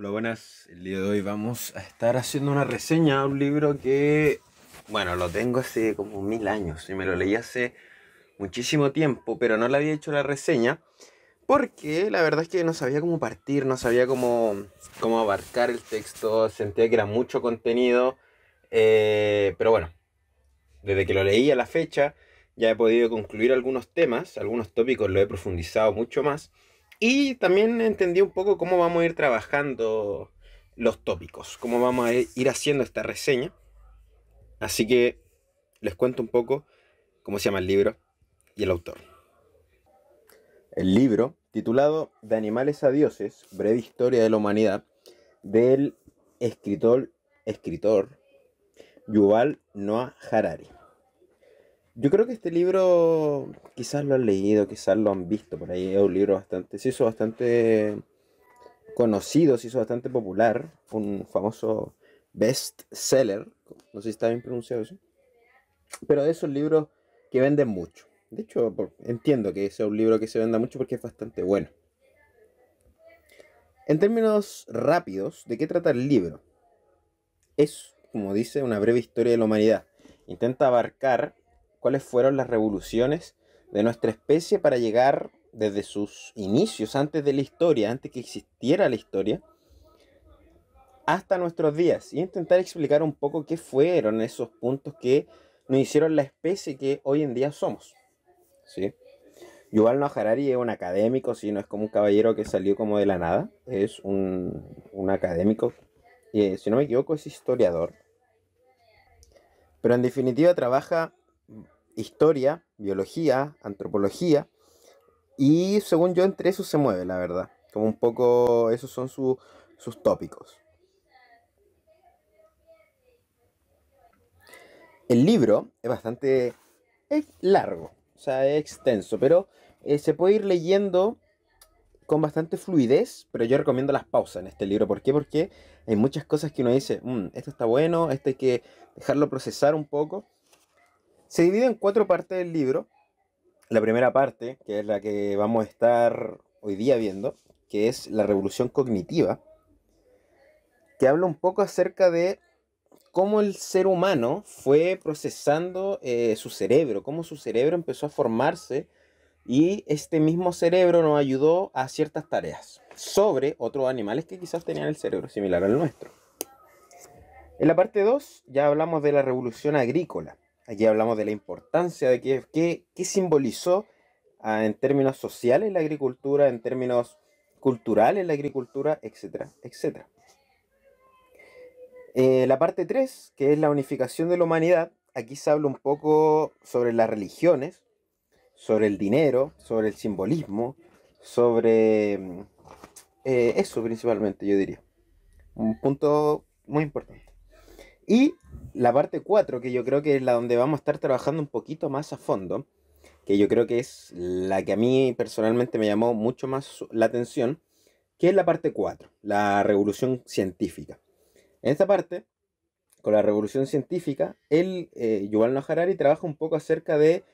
Hola, buenas. El día de hoy vamos a estar haciendo una reseña a un libro que, bueno, lo tengo hace como mil años y me lo leí hace muchísimo tiempo, pero no le había hecho la reseña porque la verdad es que no sabía cómo partir, no sabía cómo, abarcar el texto, sentía que era mucho contenido, eh, pero bueno, desde que lo leí a la fecha ya he podido concluir algunos temas, algunos tópicos, lo he profundizado mucho más. Y también entendí un poco cómo vamos a ir trabajando los tópicos, cómo vamos a ir haciendo esta reseña. Así que les cuento un poco cómo se llama el libro y el autor. El libro, titulado De animales a dioses, breve historia de la humanidad, del escritor, escritor Yuval Noah Harari. Yo creo que este libro quizás lo han leído, quizás lo han visto por ahí. Es un libro bastante, hizo bastante conocido, se hizo bastante popular. Un famoso best seller. No sé si está bien pronunciado eso. Pero es un libro que venden mucho. De hecho, entiendo que sea un libro que se venda mucho porque es bastante bueno. En términos rápidos, ¿de qué trata el libro? Es, como dice, una breve historia de la humanidad. Intenta abarcar cuáles fueron las revoluciones de nuestra especie para llegar desde sus inicios, antes de la historia, antes que existiera la historia, hasta nuestros días, y intentar explicar un poco qué fueron esos puntos que nos hicieron la especie que hoy en día somos. ¿Sí? Yuval Noah Harari es un académico, si no es como un caballero que salió como de la nada, es un, académico, y eh, si no me equivoco es historiador, pero en definitiva trabaja historia, biología, antropología, y según yo entre eso se mueve, la verdad. Como un poco, esos son sus tópicos. El libro es bastante es largo, o sea, es extenso, pero eh, se puede ir leyendo con bastante fluidez, pero yo recomiendo las pausas en este libro. ¿Por qué? Porque hay muchas cosas que uno dice, mm, esto está bueno, esto hay que dejarlo procesar un poco. Se divide en cuatro partes del libro. La primera parte, que es la que vamos a estar hoy día viendo, que es la revolución cognitiva, que habla un poco acerca de cómo el ser humano fue procesando eh, su cerebro, cómo su cerebro empezó a formarse y este mismo cerebro nos ayudó a ciertas tareas sobre otros animales que quizás tenían el cerebro similar al nuestro. En la parte 2 ya hablamos de la revolución agrícola Aquí hablamos de la importancia de qué que, qué simbolizó ah, en términos sociales la agricultura, en términos culturales la agricultura, etcétera, etcétera. Eh, la parte 3, que es la unificación de la humanidad, aquí se habla un poco sobre las religiones, sobre el dinero, sobre el simbolismo, sobre eh, eso principalmente, yo diría. Un punto muy importante. Y la parte 4, que yo creo que es la donde vamos a estar trabajando un poquito más a fondo, que yo creo que es la que a mí personalmente me llamó mucho más la atención, que es la parte 4, la revolución científica. En esta parte, con la revolución científica, el eh, Yuval Noah Harari, trabaja un poco acerca de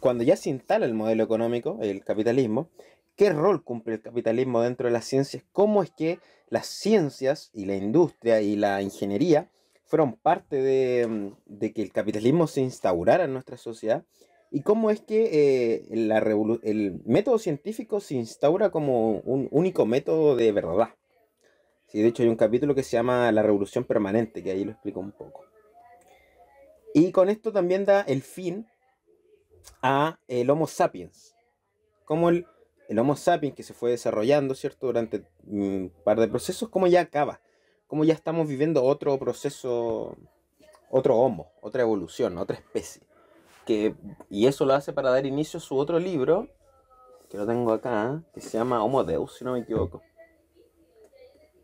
cuando ya se instala el modelo económico, el capitalismo, qué rol cumple el capitalismo dentro de las ciencias, cómo es que las ciencias y la industria y la ingeniería fueron parte de, mm, de, que el capitalismo se instaurara en nuestra sociedad y cómo es que eh, la el método científico se instaura como un único método de verdad. Sí, de hecho hay un capítulo que se llama La Revolución Permanente, que ahí lo explico un poco. Y con esto también da el fin a el Homo sapiens. Como el, el Homo sapiens que se fue desarrollando, ¿cierto? Durante un mm, par de procesos, como ya acaba como ya estamos viviendo otro proceso, otro homo, otra evolución, otra especie. Que, y eso lo hace para dar inicio a su otro libro, que lo tengo acá, que se llama Homo Deus, si no me equivoco.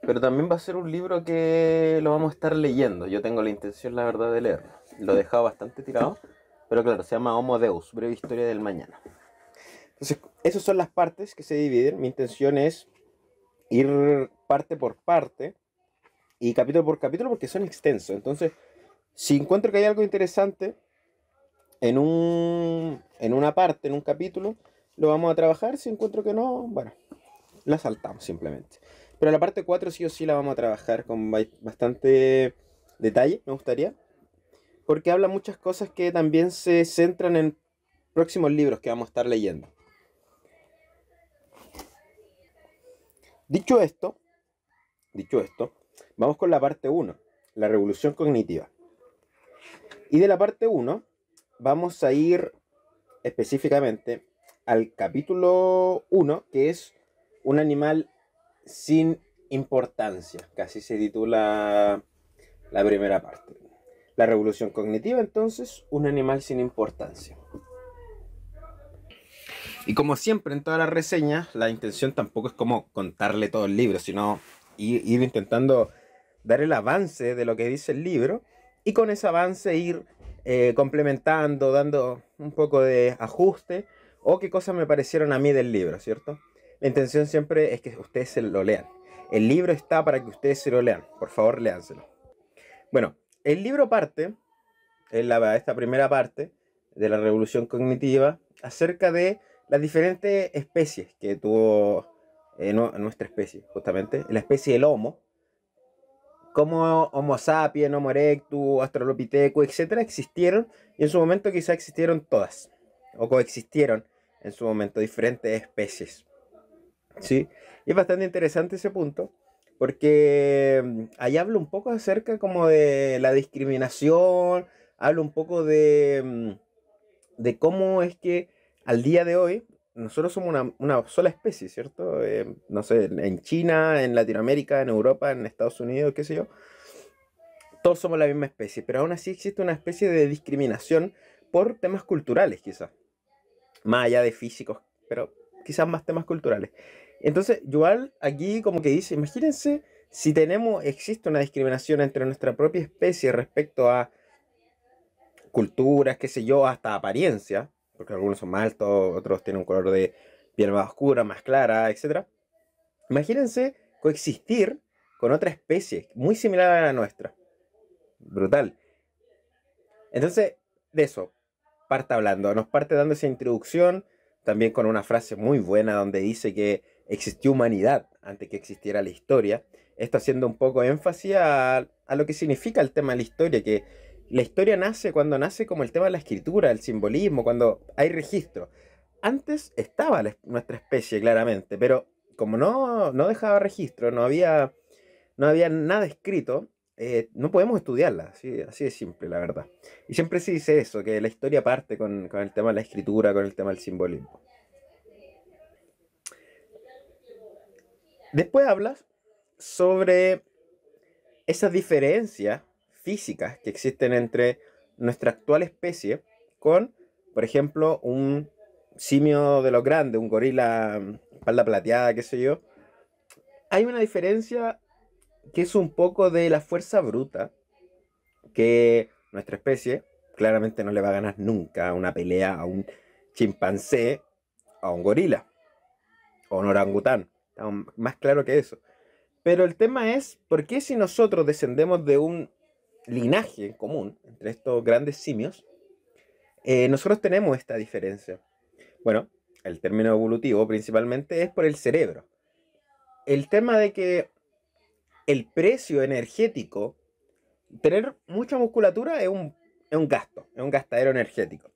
Pero también va a ser un libro que lo vamos a estar leyendo. Yo tengo la intención, la verdad, de leerlo. Lo he dejado bastante tirado. Pero claro, se llama Homo Deus, breve historia del mañana. Entonces, esas son las partes que se dividen. Mi intención es ir parte por parte y capítulo por capítulo porque son extensos. Entonces, si encuentro que hay algo interesante en, un, una parte, en un capítulo, lo vamos a trabajar. Si encuentro que no, bueno, la saltamos simplemente. Pero la parte 4 sí o sí la vamos a trabajar con bastante detalle, me gustaría. Porque habla muchas cosas que también se centran en próximos libros que vamos a estar leyendo. Dicho esto, dicho esto, Vamos con la parte 1, la revolución cognitiva. Y de la parte 1 vamos a ir específicamente al capítulo 1, que es un animal sin importancia, casi se titula la primera parte. La revolución cognitiva, entonces, un animal sin importancia. Y como siempre en todas las reseñas, la intención tampoco es como contarle todo el libro, sino ir, intentando dar el avance de lo que dice el libro y con ese avance ir eh, complementando, dando un poco de ajuste o qué cosas me parecieron a mí del libro, ¿cierto? La intención siempre es que ustedes lo lean. El libro está para que ustedes se lo lean. Por favor, léanselo. Bueno, el libro parte, en esta primera parte de la revolución cognitiva, acerca de las diferentes especies que tuvo eh, nuestra especie, justamente, la especie del Homo, como Homo sapiens, Homo erectus, Australopithecus, etcétera, existieron y en su momento quizá existieron todas o coexistieron en su momento diferentes especies. ¿Sí? es bastante interesante ese punto porque mm, ahí hablo un poco acerca como de la discriminación, hablo un poco de, mm, de cómo es que al día de hoy nosotros somos una, sola especie, ¿cierto? Eh, no sé, en China, en Latinoamérica, en Europa, en Estados Unidos, qué sé yo. Todos somos la misma especie, pero aún así existe una especie de discriminación por temas culturales, quizás. Más allá de físicos, pero quizás más temas culturales. Entonces, Yuval aquí como que dice, imagínense si tenemos, existe una discriminación entre nuestra propia especie respecto a culturas, qué sé yo, hasta apariencia, porque algunos son altos, otros tienen un color de piel más oscura, más clara, etc. Imagínense coexistir con otra especie muy similar a la nuestra. Brutal. Entonces, de eso, parte hablando, nos parte dando esa introducción, también con una frase muy buena donde dice que existió humanidad antes que existiera la historia. Esto haciendo un poco énfasis a lo que significa el tema de la historia, que la historia nace cuando nace como el tema de la escritura, el simbolismo, cuando hay registro. Antes estaba nuestra especie, claramente, pero como no, no dejaba registro, no había, no había nada escrito, eh, no podemos estudiarla, así, así de simple, la verdad. Y siempre se dice eso, que la historia parte con, con el tema de la escritura, con el tema del simbolismo. Después hablas sobre esa diferencia físicas que existen entre nuestra actual especie con, por ejemplo, un simio de los grandes, un gorila mm, espalda plateada, qué sé yo, hay una diferencia que es un poco de la fuerza bruta que nuestra especie claramente no le va a ganar nunca una pelea a un chimpancé, a un gorila o un orangután. Más claro que eso. Pero el tema es, ¿por qué si nosotros descendemos de un linaje común entre estos grandes simios, eh, nosotros tenemos esta diferencia. Bueno, el término evolutivo principalmente es por el cerebro. El tema de que el precio energético, tener mucha musculatura es un, es un gasto, es un gastadero energético.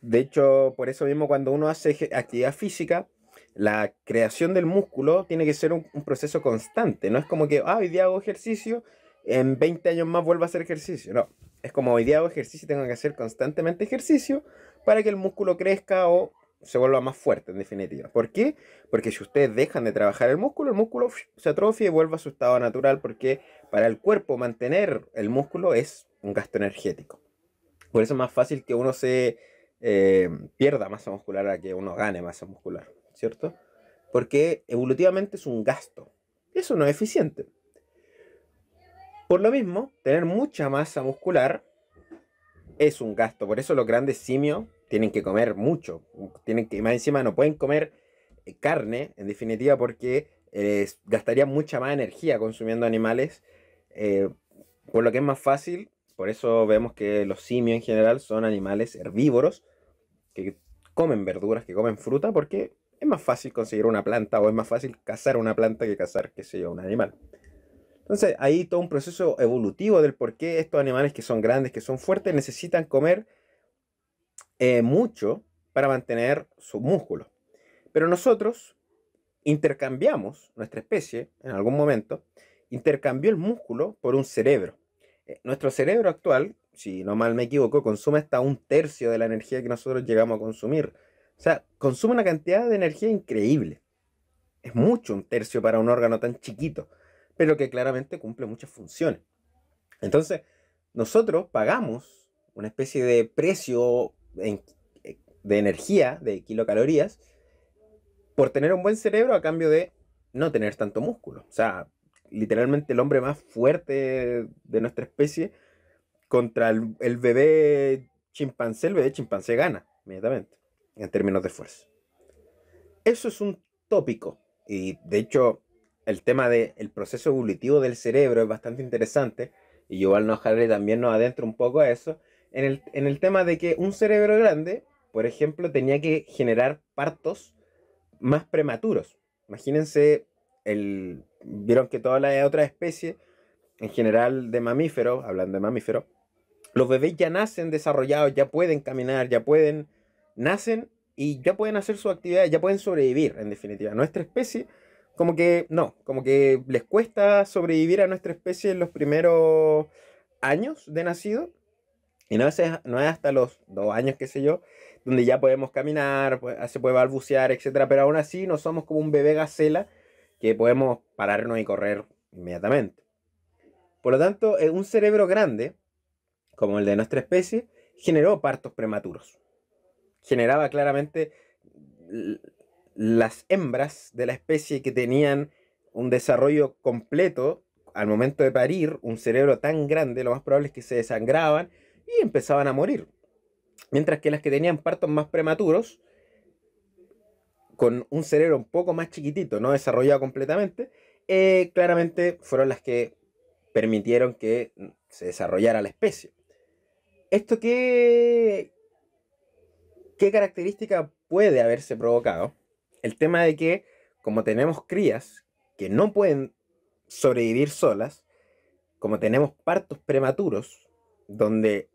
De hecho, por eso mismo cuando uno hace actividad física, la creación del músculo tiene que ser un, proceso constante. No es como que, ah, hoy día hago ejercicio, en 20 años más vuelva a hacer ejercicio. No, es como hoy día hago ejercicio y tengo que hacer constantemente ejercicio para que el músculo crezca o se vuelva más fuerte, en definitiva. ¿Por qué? Porque si ustedes dejan de trabajar el músculo, el músculo se atrofia y vuelve a su estado natural, porque para el cuerpo mantener el músculo es un gasto energético. Por eso es más fácil que uno se eh, pierda masa muscular a que uno gane masa muscular, ¿cierto? Porque evolutivamente es un gasto. Eso no es eficiente. Por lo mismo, tener mucha masa muscular es un gasto. Por eso los grandes simios tienen que comer mucho. Tienen que, más encima no pueden comer eh, carne, en definitiva, porque gastaría eh, gastarían mucha más energía consumiendo animales. Eh, por lo que es más fácil, por eso vemos que los simios en general son animales herbívoros, que comen verduras, que comen fruta, porque es más fácil conseguir una planta o es más fácil cazar una planta que cazar, qué sé yo, un animal. Entonces, ahí todo un proceso evolutivo del por qué estos animales que son grandes, que son fuertes, necesitan comer eh, mucho para mantener sus músculos. Pero nosotros intercambiamos, nuestra especie, en algún momento, intercambió el músculo por un cerebro. Eh, nuestro cerebro actual, si no mal me equivoco, consume hasta un tercio de la energía que nosotros llegamos a consumir. O sea, consume una cantidad de energía increíble. Es mucho un tercio para un órgano tan chiquito pero que claramente cumple muchas funciones. Entonces, nosotros pagamos una especie de precio eh, de energía, de kilocalorías, por tener un buen cerebro a cambio de no tener tanto músculo. O sea, literalmente el hombre más fuerte de nuestra especie contra el, el bebé chimpancé, el bebé chimpancé gana inmediatamente en términos de fuerza. Eso es un tópico y de hecho el tema del proceso evolutivo del cerebro es bastante interesante, y yo Noah también nos adentro un poco a eso, en el, tema de que un cerebro grande, por ejemplo, tenía que generar partos más prematuros. Imagínense, el, vieron que todas las otra especie en general de mamíferos, hablando de mamíferos, los bebés ya nacen desarrollados, ya pueden caminar, ya pueden, nacen y ya pueden hacer su actividad, ya pueden sobrevivir, en definitiva. Nuestra especie como que, no, como que les cuesta sobrevivir a nuestra especie en los primeros años de nacido. Y no es, no es hasta los dos años, qué sé yo, donde ya podemos caminar, pues, ah, se puede balbucear, etc. Pero aún así no somos como un bebé gacela que podemos pararnos y correr inmediatamente. Por lo tanto, eh, un cerebro grande, como el de nuestra especie, generó partos prematuros. Generaba claramente las hembras de la especie que tenían un desarrollo completo al momento de parir, un cerebro tan grande, lo más probable es que se desangraban y empezaban a morir. Mientras que las que tenían partos más prematuros, con un cerebro un poco más chiquitito, no desarrollado completamente, eh, claramente fueron las que permitieron que mm, se desarrollara la especie. ¿Esto qué, qué característica puede haberse provocado? el tema de que como tenemos crías que no pueden sobrevivir solas, como tenemos partos prematuros, donde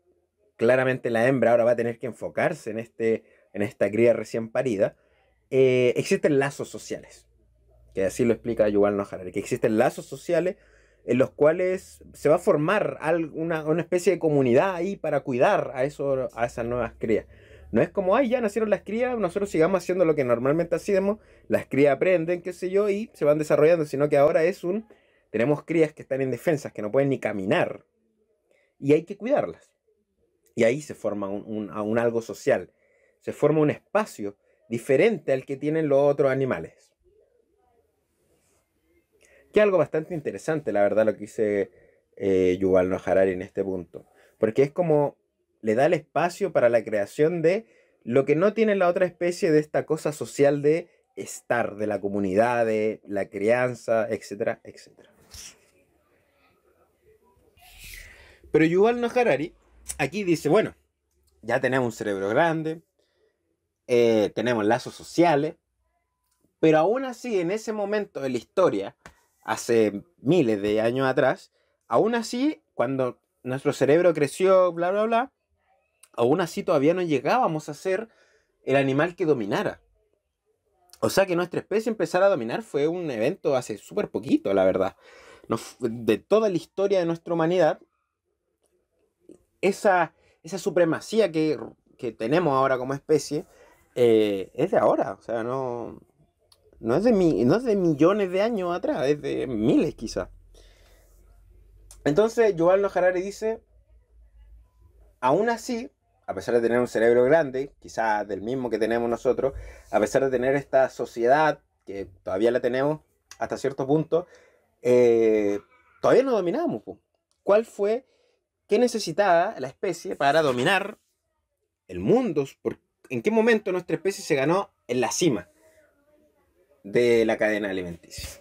claramente la hembra ahora va a tener que enfocarse en, este, en esta cría recién parida, eh, existen lazos sociales, que así lo explica Yuval Nojarar, que existen lazos sociales en los cuales se va a formar alguna, una especie de comunidad ahí para cuidar a, eso, a esas nuevas crías. No es como, ay, ya nacieron las crías, nosotros sigamos haciendo lo que normalmente hacemos, las crías aprenden, qué sé yo, y se van desarrollando, sino que ahora es un, tenemos crías que están indefensas, que no pueden ni caminar, y hay que cuidarlas. Y ahí se forma un, un, algo social, se forma un espacio diferente al que tienen los otros animales. Que algo bastante interesante, la verdad, lo que dice eh, Harari en este punto. Porque es como le da el espacio para la creación de lo que no tiene la otra especie de esta cosa social de estar, de la comunidad, de la crianza, etcétera, etcétera. Pero Yuval Noah Harari aquí dice, bueno, ya tenemos un cerebro grande, eh, tenemos lazos sociales, pero aún así en ese momento de la historia, hace miles de años atrás, aún así, cuando nuestro cerebro creció, bla, bla, bla, aún así todavía no llegábamos a ser el animal que dominara. O sea que nuestra especie empezara a dominar fue un evento hace súper poquito, la verdad. de toda la historia de nuestra humanidad, esa, esa supremacía que, tenemos ahora como especie eh, es de ahora. O sea, no, no, es de millones de años atrás, es de miles quizás. Entonces, Yuval Harari dice, aún así, a pesar de tener un cerebro grande, quizás del mismo que tenemos nosotros, a pesar de tener esta sociedad, que todavía la tenemos hasta cierto punto, eh, todavía no dominamos. ¿Cuál fue, qué necesitaba la especie para dominar el mundo? ¿En qué momento nuestra especie se ganó en la cima de la cadena alimenticia?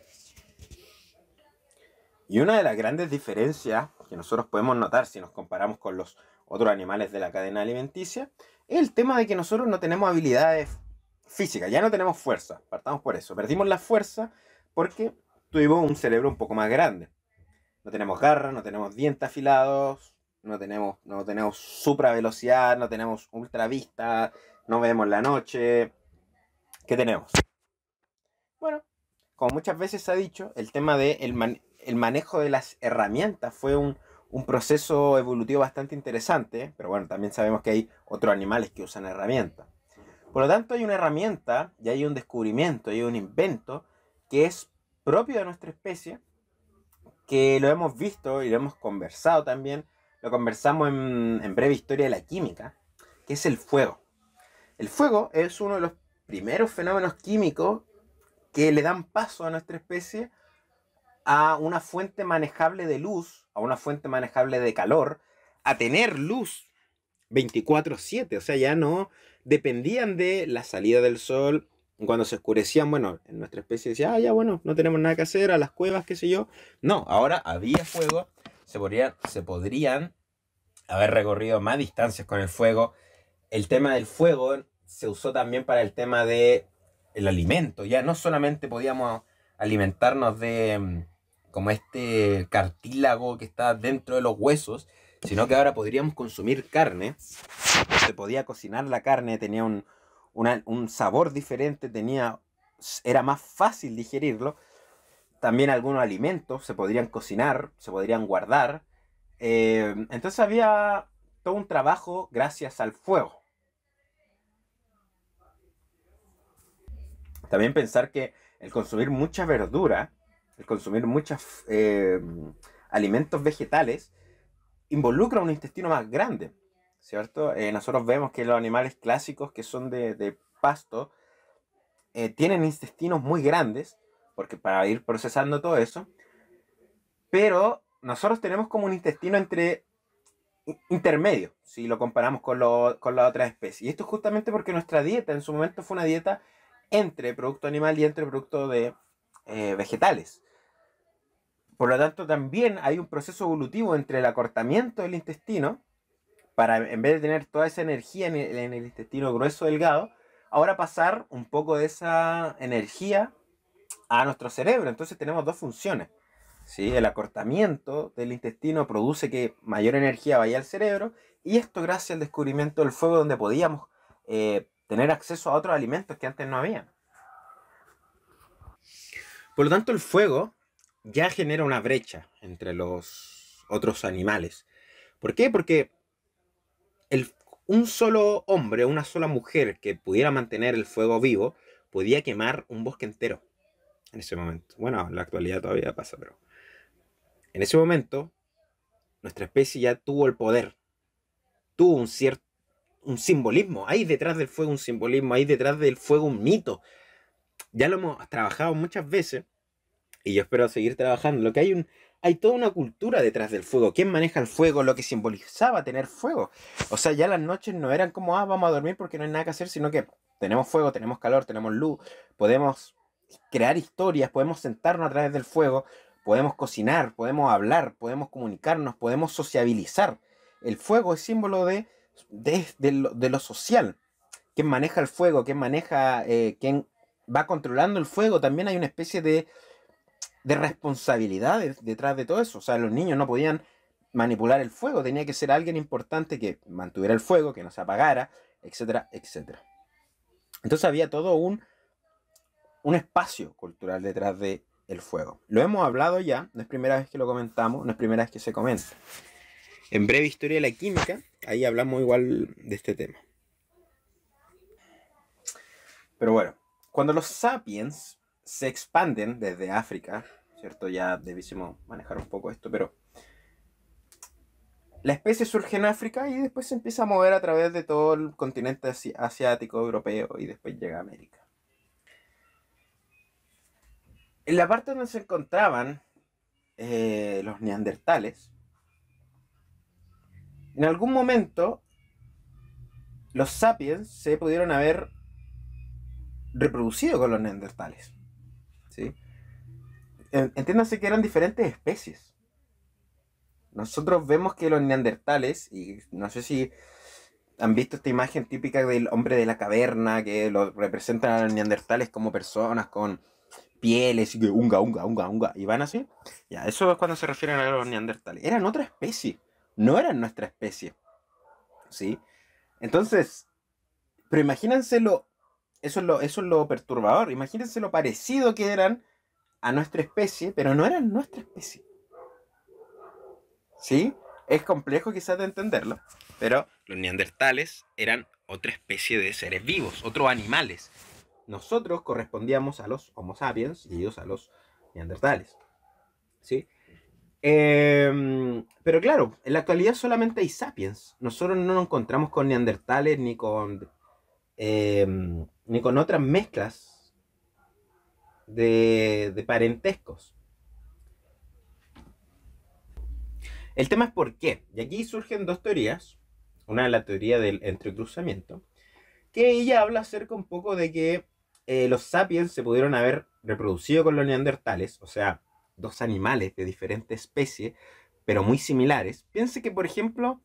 Y una de las grandes diferencias que nosotros podemos notar si nos comparamos con los otros animales de la cadena alimenticia, es el tema de que nosotros no tenemos habilidades físicas, ya no tenemos fuerza, partamos por eso, perdimos la fuerza porque tuvimos un cerebro un poco más grande. No tenemos garras, no tenemos dientes afilados, no tenemos, no tenemos no tenemos ultravista, no vemos la noche. ¿Qué tenemos? Bueno, como muchas veces se ha dicho, el tema del de el manejo de las herramientas fue un, un proceso evolutivo bastante interesante, pero bueno, también sabemos que hay otros animales que usan herramientas. Por lo tanto, hay una herramienta y hay un descubrimiento, hay un invento que es propio de nuestra especie, que lo hemos visto y lo hemos conversado también, lo conversamos en, en breve historia de la química, que es el fuego. El fuego es uno de los primeros fenómenos químicos que le dan paso a nuestra especie a una fuente manejable de luz, a una fuente manejable de calor, a tener luz 24/7, o sea, ya no dependían de la salida del sol. Cuando se oscurecían, bueno, en nuestra especie decía, ah, ya bueno, no tenemos nada que hacer, a las cuevas, qué sé yo. No, ahora había fuego, se, podrían haber recorrido más distancias con el fuego. El tema del fuego se usó también para el tema del el alimento, ya no solamente podíamos alimentarnos de, mm, como este cartílago que está dentro de los huesos, sino que ahora podríamos consumir carne. Se podía cocinar la carne, tenía un, sabor diferente, tenía, era más fácil digerirlo. También algunos alimentos se podrían cocinar, se podrían guardar. Eh, entonces había todo un trabajo gracias al fuego. También pensar que el consumir mucha verdura el consumir muchos eh, alimentos vegetales involucra un intestino más grande, ¿cierto? Eh, nosotros vemos que los animales clásicos que son de, pasto eh, tienen intestinos muy grandes, porque para ir procesando todo eso, pero nosotros tenemos como un intestino entre intermedio, si lo comparamos con, las con la otra especie. Y esto es justamente porque nuestra dieta en su momento fue una dieta entre producto animal y entre producto de vegetales. Por lo tanto, también hay un proceso evolutivo entre el acortamiento del intestino, para en vez de tener toda esa energía en el, intestino grueso delgado, ahora pasar un poco de esa energía a nuestro cerebro. Entonces tenemos dos funciones. ¿sí? El acortamiento del intestino produce que mayor energía vaya al cerebro y esto gracias al descubrimiento del fuego donde podíamos eh, tener acceso a otros alimentos que antes no había. Por lo tanto, el fuego ya genera una brecha entre los otros animales. ¿Por qué? Porque el, un solo hombre, una sola mujer que pudiera mantener el fuego vivo, podía quemar un bosque entero en ese momento. Bueno, en la actualidad todavía pasa, pero en ese momento nuestra especie ya tuvo el poder, tuvo un cierto un simbolismo, hay detrás del fuego un simbolismo, hay detrás del fuego un mito. Ya lo hemos trabajado muchas veces y yo espero seguir trabajando. Lo que hay un. Hay toda una cultura detrás del fuego. ¿Quién maneja el fuego? Lo que simbolizaba tener fuego. O sea, ya las noches no eran como, ah, vamos a dormir porque no hay nada que hacer, sino que tenemos fuego, tenemos calor, tenemos luz, podemos crear historias, podemos sentarnos a través del fuego, podemos cocinar, podemos hablar, podemos comunicarnos, podemos sociabilizar. El fuego es símbolo de, de, lo, social. ¿quién maneja el fuego, ¿quién maneja, eh, va controlando el fuego, también hay una especie de de responsabilidades detrás de todo eso. O sea, los niños no podían manipular el fuego, tenía que ser alguien importante que mantuviera el fuego, que no se apagara, etcétera, etcétera. Entonces había todo un, un espacio cultural detrás del el fuego. Lo hemos hablado ya, no es primera vez que lo comentamos, no es primera vez que se comenta. En breve historia de la química, ahí hablamos igual de este tema. Pero bueno, cuando los sapiens se expanden desde África, ¿cierto? Ya debísimos manejar un poco esto, pero la especie surge en África y después se empieza a mover a través de todo el continente asiático, europeo y después llega a América. En la parte donde se encontraban eh, los neandertales, en algún momento los sapiens se pudieron haber reproducido con los neandertales entiéndase que eran diferentes especies. Nosotros vemos que los neandertales, y no sé si han visto esta imagen típica del hombre de la caverna, que lo representan a los neandertales como personas con pieles y que unga, unga, unga, unga, y van así. Ya, eso es cuando se refieren a los neandertales. Eran otra especie, no eran nuestra especie. ¿Sí? Entonces, pero imagínense lo, eso lo, eso es lo perturbador, imagínense lo parecido que eran a nuestra especie, pero no eran nuestra especie. ¿Sí? Es complejo quizás de entenderlo, pero los neandertales eran otra especie de seres vivos, otros animales. Nosotros correspondíamos a los Homo sapiens y ellos a los neandertales. ¿Sí? Em, pero claro, en la actualidad solamente hay sapiens. Nosotros no nos encontramos con neandertales ni con, em, ni con otras mezclas de, parentescos. El tema es por qué. Y aquí surgen dos teorías. Una es la teoría del entrecruzamiento, que ella habla acerca un poco de que eh, los sapiens se pudieron haber reproducido con los neandertales, o sea, dos animales de diferente especie, pero muy similares. Piense que, por ejemplo,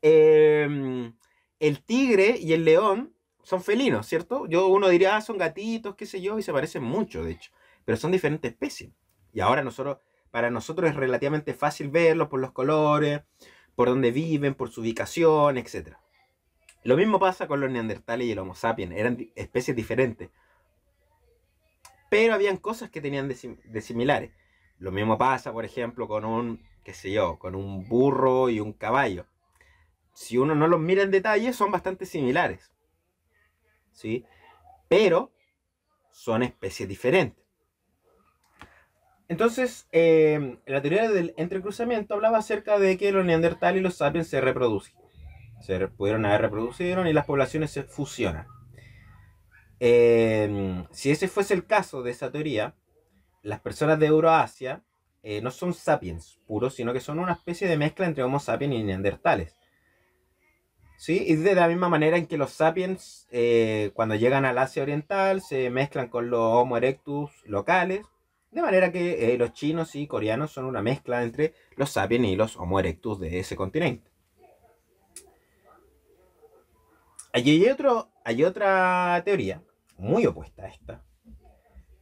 em, el tigre y el león son felinos, ¿cierto? Yo uno diría, ah, son gatitos, qué sé yo, y se parecen mucho, de hecho, pero son diferentes especies. Y ahora nosotros, para nosotros es relativamente fácil verlos por los colores, por dónde viven, por su ubicación, etc. Lo mismo pasa con los neandertales y el Homo sapiens, eran especies diferentes. Pero habían cosas que tenían de similares. Lo mismo pasa, por ejemplo, con un, qué sé yo, con un burro y un caballo. Si uno no los mira en detalle, son bastante similares ¿sí? Pero son especies diferentes. Entonces, em, la teoría del entrecruzamiento hablaba acerca de que los neandertales y los sapiens se reproducen. Se pudieron haber reproducido y las poblaciones se fusionan. Em, si ese fuese el caso de esa teoría, las personas de Euroasia eh, no son sapiens puros, sino que son una especie de mezcla entre Homo sapiens y neandertales. Sí, y de la misma manera en que los sapiens, eh, cuando llegan al Asia Oriental, se mezclan con los Homo erectus locales, de manera que eh, los chinos y coreanos son una mezcla entre los sapiens y los Homo erectus de ese continente. hay, otro, hay otra teoría, muy opuesta a esta,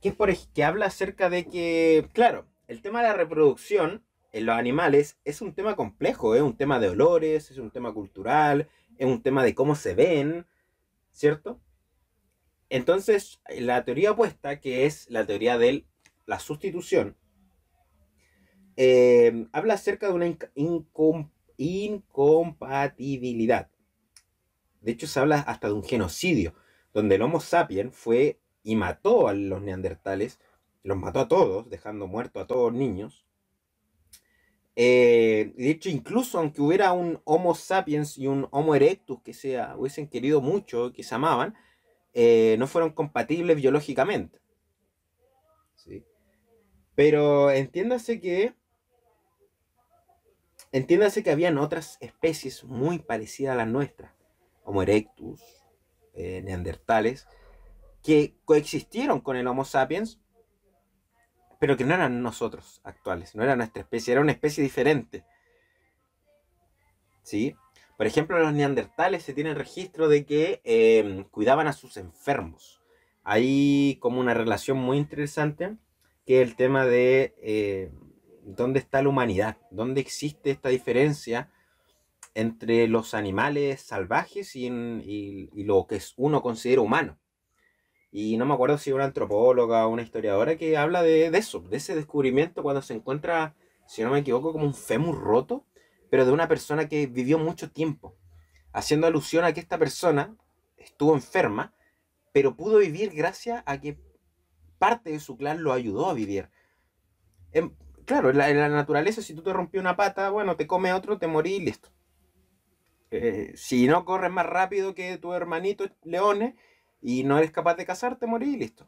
que, es por, que habla acerca de que, claro, el tema de la reproducción en los animales es un tema complejo, es un tema de olores, es un tema cultural, es un tema de cómo se ven, ¿cierto? Entonces, la teoría opuesta, que es la teoría de la sustitución, eh, habla acerca de una incompatibilidad. De hecho, se habla hasta de un genocidio, donde el Homo sapiens fue y mató a los neandertales, los mató a todos, dejando muertos a todos los niños, eh, de hecho, incluso aunque hubiera un Homo sapiens y un Homo erectus que se hubiesen querido mucho, que se amaban, eh, no fueron compatibles biológicamente. ¿Sí? Pero entiéndase que. Entiéndase que habían otras especies muy parecidas a las nuestras, Homo erectus, eh, neandertales, que coexistieron con el Homo sapiens, pero que no eran nosotros actuales, no era nuestra especie, era una especie diferente. ¿Sí? Por ejemplo, los neandertales se tienen registro de que em, cuidaban a sus enfermos. Hay como una relación muy interesante que es el tema de em, dónde está la humanidad, dónde existe esta diferencia entre los animales salvajes y, y lo que uno considera humano. Y no me acuerdo si una antropóloga o una historiadora que habla de, eso, de ese descubrimiento cuando se encuentra, si no me equivoco, como un fémur roto, pero de una persona que vivió mucho tiempo, haciendo alusión a que esta persona estuvo enferma, pero pudo vivir gracias a que parte de su clan lo ayudó a vivir. Em, claro, en la, naturaleza, si tú te rompió una pata, bueno, te come otro, te morí y listo. Eh, si no corres más rápido que tu hermanito leones, y no eres capaz de casarte, morir y listo.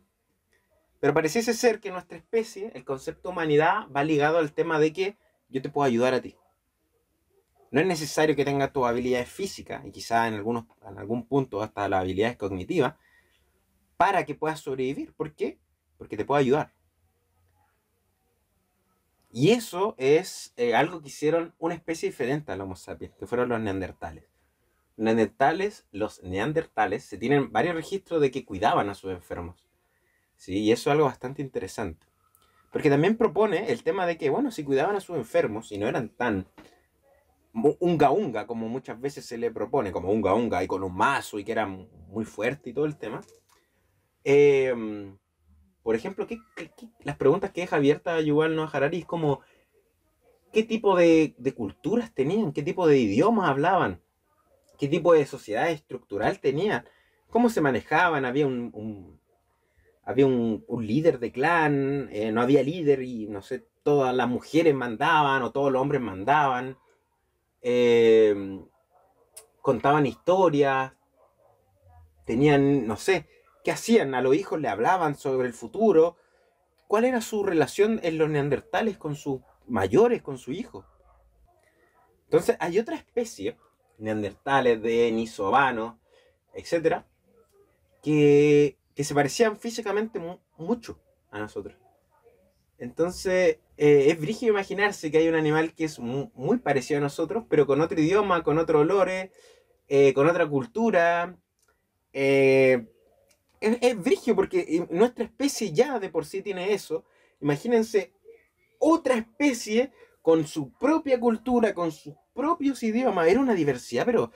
Pero pareciese ser que nuestra especie, el concepto humanidad, va ligado al tema de que yo te puedo ayudar a ti. No es necesario que tengas tus habilidades físicas y quizás en, en algún punto hasta las habilidades cognitivas para que puedas sobrevivir. ¿Por qué? Porque te puedo ayudar. Y eso es eh, algo que hicieron una especie diferente al Homo sapiens, que fueron los neandertales neandertales, los neandertales se tienen varios registros de que cuidaban a sus enfermos. ¿sí? Y eso es algo bastante interesante. Porque también propone el tema de que, bueno, si cuidaban a sus enfermos y no eran tan unga unga como muchas veces se le propone, como unga unga y con un mazo y que era muy fuerte y todo el tema. Em, por ejemplo, ¿qué, qué, las preguntas que deja abierta Yuval Noah Harari es como, ¿qué tipo de, de culturas tenían? ¿Qué tipo de idiomas hablaban? qué tipo de sociedad estructural tenían, cómo se manejaban, había un, había un, líder de clan, eh, no había líder y no sé, todas las mujeres mandaban o todos los hombres mandaban, em, contaban historias, tenían, no sé, ¿qué hacían? A los hijos le hablaban sobre el futuro, cuál era su relación en los neandertales con sus mayores, con su hijo. Entonces hay otra especie neandertales, de nisovanos, etc., que, se parecían físicamente mucho a nosotros. Entonces, eh, es brígido imaginarse que hay un animal que es muy parecido a nosotros, pero con otro idioma, con otros olores, eh, con otra cultura. Eh, es, es porque nuestra especie ya de por sí tiene eso. Imagínense otra especie con su propia cultura, con su propios idiomas. Era una diversidad, pero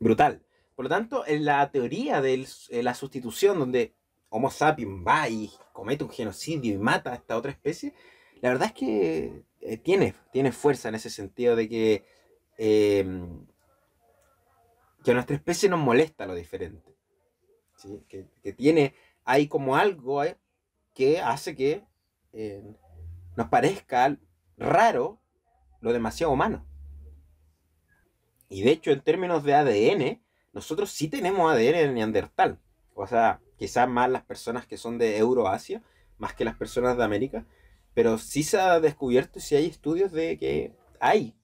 brutal. Por lo tanto, en la teoría de eh, la sustitución, donde Homo sapiens va y comete un genocidio y mata a esta otra especie, la verdad es que eh, tiene, tiene fuerza en ese sentido de que, em, que a nuestra especie nos molesta lo diferente. Que, tiene, hay como algo eh, que hace que nos parezca raro lo demasiado humano. Y de hecho, en términos de ADN, nosotros sí tenemos ADN neandertal. O sea, quizás más las personas que son de Euroasia, más que las personas de América. Pero sí se ha descubierto y sí hay estudios de que hay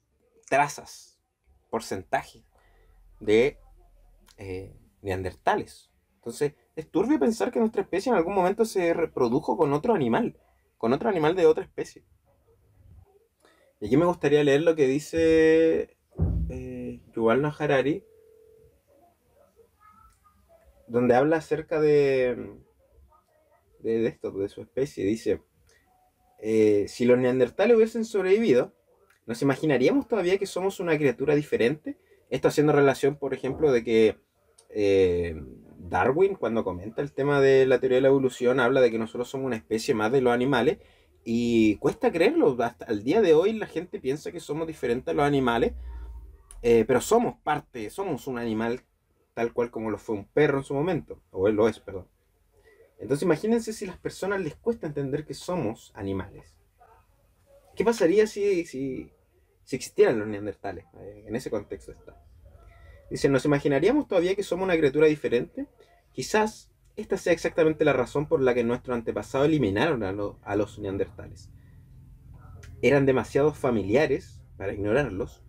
trazas, porcentaje de eh, neandertales. Entonces, es turbio pensar que nuestra especie en algún momento se reprodujo con otro animal, con otro animal de otra especie. Y aquí me gustaría leer lo que dice Yuval Harari, donde habla acerca de, de esto, de su especie. Dice, eh, si los neandertales hubiesen sobrevivido, nos imaginaríamos todavía que somos una criatura diferente. Esto haciendo relación, por ejemplo, de que eh, Darwin, cuando comenta el tema de la teoría de la evolución, habla de que nosotros somos una especie más de los animales. Y cuesta creerlo, hasta el día de hoy la gente piensa que somos diferentes a los animales, eh, pero somos parte, somos un animal tal cual como lo fue un perro en su momento, o él lo es, perdón. Entonces imagínense si a las personas les cuesta entender que somos animales. ¿Qué pasaría si, si, si existieran los neandertales? Eh, en ese contexto está. dicen ¿nos imaginaríamos todavía que somos una criatura diferente? Quizás esta sea exactamente la razón por la que nuestros antepasados eliminaron a, a los neandertales. Eran demasiado familiares para ignorarlos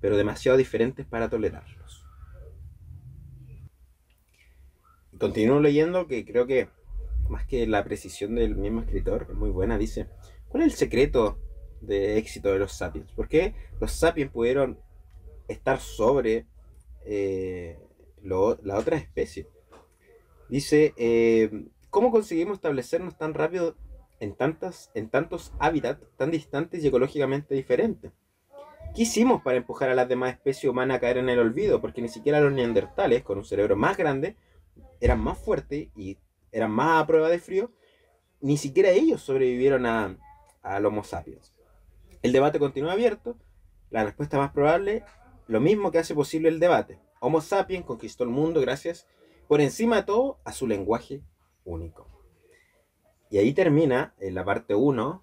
pero demasiado diferentes para tolerarlos. Continúo leyendo que creo que más que la precisión del mismo escritor, es muy buena, dice, ¿cuál es el secreto de éxito de los sapiens? ¿Por qué los sapiens pudieron estar sobre eh, la otra especie? Dice, eh, ¿cómo conseguimos establecernos tan rápido en, tantas, en tantos hábitats tan distantes y ecológicamente diferentes? ¿Qué hicimos para empujar a las demás especies humanas a caer en el olvido? Porque ni siquiera los neandertales, con un cerebro más grande, eran más fuertes y eran más a prueba de frío, ni siquiera ellos sobrevivieron a, a Homo sapiens. El debate continúa abierto, la respuesta más probable, lo mismo que hace posible el debate. Homo sapiens conquistó el mundo gracias, por encima de todo, a su lenguaje único. Y ahí termina la parte 1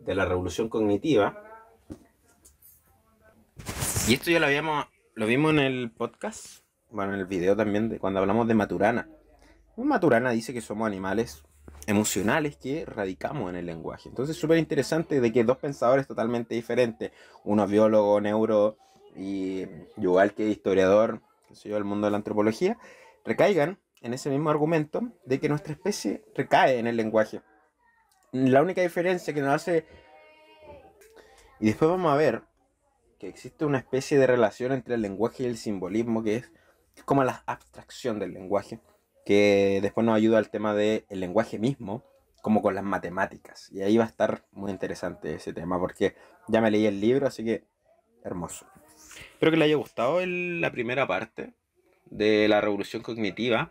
de la revolución cognitiva y esto ya lo habíamos, lo vimos en el podcast, bueno, en el video también, de cuando hablamos de Maturana. Maturana dice que somos animales emocionales que radicamos en el lenguaje. Entonces, súper interesante de que dos pensadores totalmente diferentes, uno biólogo, neuro y igual que historiador, que soy yo del mundo de la antropología, recaigan en ese mismo argumento de que nuestra especie recae en el lenguaje. La única diferencia que nos hace... Y después vamos a ver que existe una especie de relación entre el lenguaje y el simbolismo, que es, como la abstracción del lenguaje, que después nos ayuda al tema del lenguaje mismo, como con las matemáticas. Y ahí va a estar muy interesante ese tema, porque ya me leí el libro, así que hermoso. Espero que le haya gustado la primera parte de la revolución cognitiva,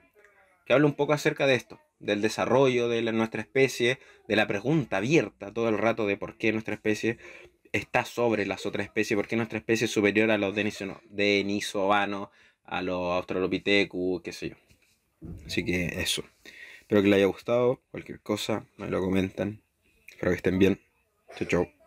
que habla un poco acerca de esto, del desarrollo de nuestra especie, de la pregunta abierta todo el rato de por qué nuestra especie, está sobre las otras especies, porque nuestra especie es superior a los denisovanos, a los australopithecus, qué sé yo. Así que eso. Espero que les haya gustado. Cualquier cosa, me lo comentan. Espero que estén bien. Chau, chau.